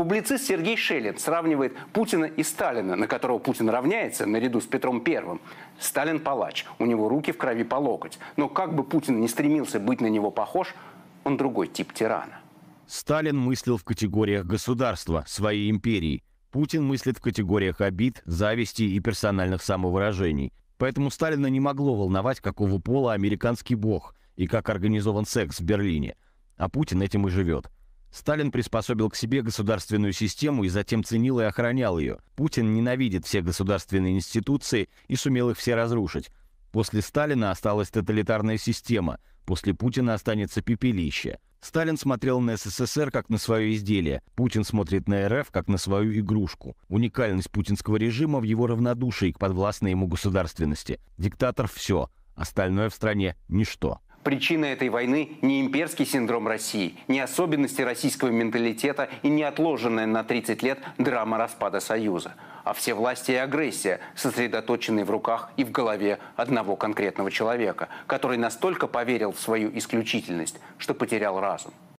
Публицист Сергей Шелин сравнивает Путина и Сталина, на которого Путин равняется наряду с Петром Первым. Сталин палач, у него руки в крови по локоть. Но как бы Путин не стремился быть на него похож, он другой тип тирана. Сталин мыслил в категориях государства, своей империи. Путин мыслит в категориях обид, зависти и персональных самовыражений. Поэтому Сталина не могло волновать, какого пола американский бог и как организован секс в Берлине. А Путин этим и живет – Сталин приспособил к себе государственную систему и затем ценил и охранял ее. Путин ненавидит все государственные институции и сумел их все разрушить. После Сталина осталась тоталитарная система, после Путина останется пепелище. Сталин смотрел на СССР как на свое изделие, Путин смотрит на РФ как на свою игрушку. Уникальность путинского режима в его равнодушии к подвластной ему государственности. Диктатор – все, остальное в стране – ничто. Причина этой войны не имперский синдром России, не особенности российского менталитета и не отложенная на 30 лет драма распада Союза, а все власти и агрессия, сосредоточенные в руках и в голове одного конкретного человека, который настолько поверил в свою исключительность, что потерял разум.